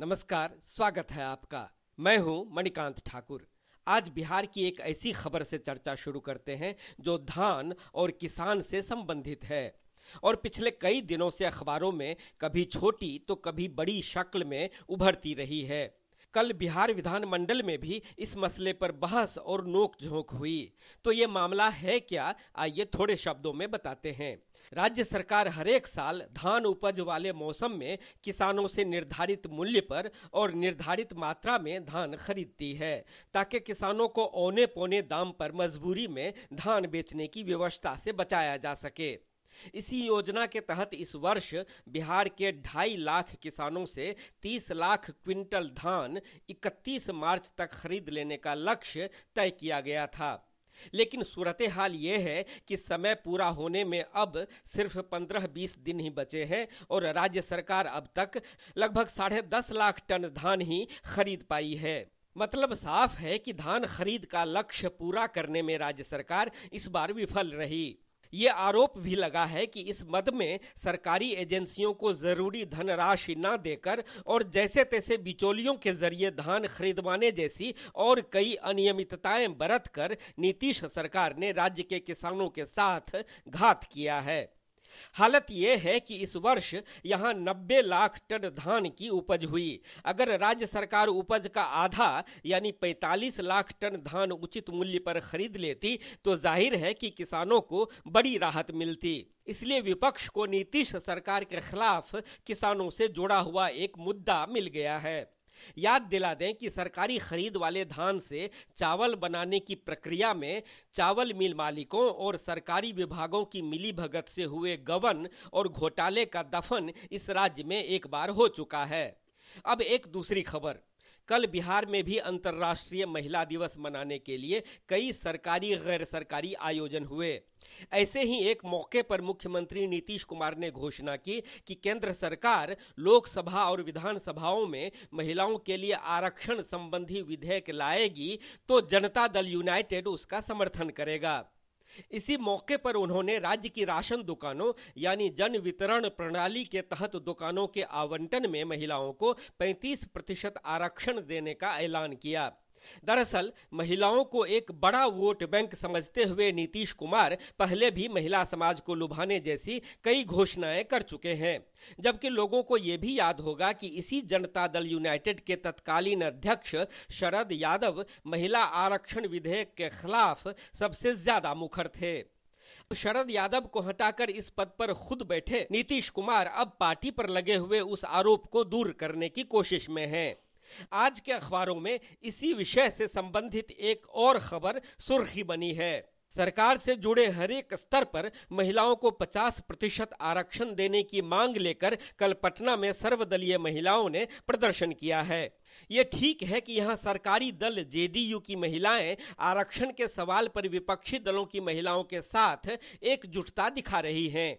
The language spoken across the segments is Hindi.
नमस्कार स्वागत है आपका मैं हूं मणिकांत ठाकुर आज बिहार की एक ऐसी खबर से चर्चा शुरू करते हैं जो धान और किसान से संबंधित है और पिछले कई दिनों से अखबारों में कभी छोटी तो कभी बड़ी शक्ल में उभरती रही है कल बिहार विधानमंडल में भी इस मसले पर बहस और नोकझोंक हुई तो ये मामला है क्या आइए थोड़े शब्दों में बताते हैं राज्य सरकार हरेक साल धान उपज वाले मौसम में किसानों से निर्धारित मूल्य पर और निर्धारित मात्रा में धान खरीदती है ताकि किसानों को औने पौने दाम पर मजबूरी में धान बेचने की व्यवस्था से बचाया जा सके इसी योजना के तहत इस वर्ष बिहार के ढाई लाख किसानों से 30 लाख क्विंटल धान 31 मार्च तक खरीद लेने का लक्ष्य तय किया गया था लेकिन सूरत हाल ये है कि समय पूरा होने में अब सिर्फ पंद्रह बीस दिन ही बचे हैं और राज्य सरकार अब तक लगभग साढ़े दस लाख टन धान ही खरीद पाई है मतलब साफ है कि धान खरीद का लक्ष्य पूरा करने में राज्य सरकार इस बार विफल रही ये आरोप भी लगा है कि इस मद में सरकारी एजेंसियों को जरूरी धनराशि न देकर और जैसे तैसे बिचौलियों के जरिए धान खरीदवाने जैसी और कई अनियमितताएं बरत कर नीतीश सरकार ने राज्य के किसानों के साथ घात किया है हालत ये है कि इस वर्ष यहाँ नब्बे लाख टन धान की उपज हुई अगर राज्य सरकार उपज का आधा यानी पैतालीस लाख टन धान उचित मूल्य पर खरीद लेती तो जाहिर है कि किसानों को बड़ी राहत मिलती इसलिए विपक्ष को नीतीश सरकार के खिलाफ किसानों से जुड़ा हुआ एक मुद्दा मिल गया है याद दिला दें कि सरकारी खरीद वाले धान से चावल बनाने की प्रक्रिया में चावल मिल मालिकों और सरकारी विभागों की मिली भगत से हुए गबन और घोटाले का दफन इस राज्य में एक बार हो चुका है अब एक दूसरी खबर कल बिहार में भी अंतर्राष्ट्रीय महिला दिवस मनाने के लिए कई सरकारी गैर सरकारी आयोजन हुए ऐसे ही एक मौके पर मुख्यमंत्री नीतीश कुमार ने घोषणा की कि केंद्र सरकार लोकसभा और विधानसभाओं में महिलाओं के लिए आरक्षण संबंधी विधेयक लाएगी तो जनता दल यूनाइटेड उसका समर्थन करेगा इसी मौके पर उन्होंने राज्य की राशन दुकानों यानी जन वितरण प्रणाली के तहत दुकानों के आवंटन में महिलाओं को 35 प्रतिशत आरक्षण देने का ऐलान किया दरअसल महिलाओं को एक बड़ा वोट बैंक समझते हुए नीतीश कुमार पहले भी महिला समाज को लुभाने जैसी कई घोषणाएं कर चुके हैं जबकि लोगों को यह भी याद होगा कि इसी जनता दल यूनाइटेड के तत्कालीन अध्यक्ष शरद यादव महिला आरक्षण विधेयक के खिलाफ सबसे ज्यादा मुखर थे शरद यादव को हटाकर इस पद पर खुद बैठे नीतीश कुमार अब पार्टी पर लगे हुए उस आरोप को दूर करने की कोशिश में हैं। आज के अखबारों में इसी विषय से संबंधित एक और खबर सुर्खी बनी है सरकार से जुड़े हरेक स्तर पर महिलाओं को 50 प्रतिशत आरक्षण देने की मांग लेकर कल पटना में सर्वदलीय महिलाओं ने प्रदर्शन किया है ये ठीक है कि यहाँ सरकारी दल जेडीयू की महिलाएं आरक्षण के सवाल पर विपक्षी दलों की महिलाओं के साथ एकजुटता दिखा रही हैं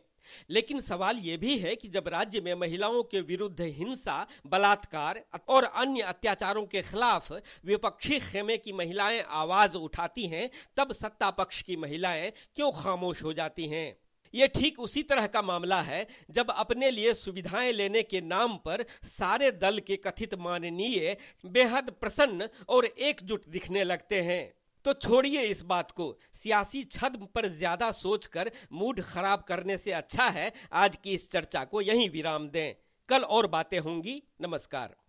लेकिन सवाल ये भी है कि जब राज्य में महिलाओं के विरुद्ध हिंसा बलात्कार और अन्य अत्याचारों के खिलाफ विपक्षी खेमे की महिलाएं आवाज उठाती हैं तब सत्ता पक्ष की महिलाएं क्यों खामोश हो जाती हैं ये ठीक उसी तरह का मामला है जब अपने लिए सुविधाएं लेने के नाम पर सारे दल के कथित माननीय बेहद प्रसन्न और एकजुट दिखने लगते हैं तो छोड़िए इस बात को सियासी छद पर ज्यादा सोचकर मूड खराब करने से अच्छा है आज की इस चर्चा को यहीं विराम दें कल और बातें होंगी नमस्कार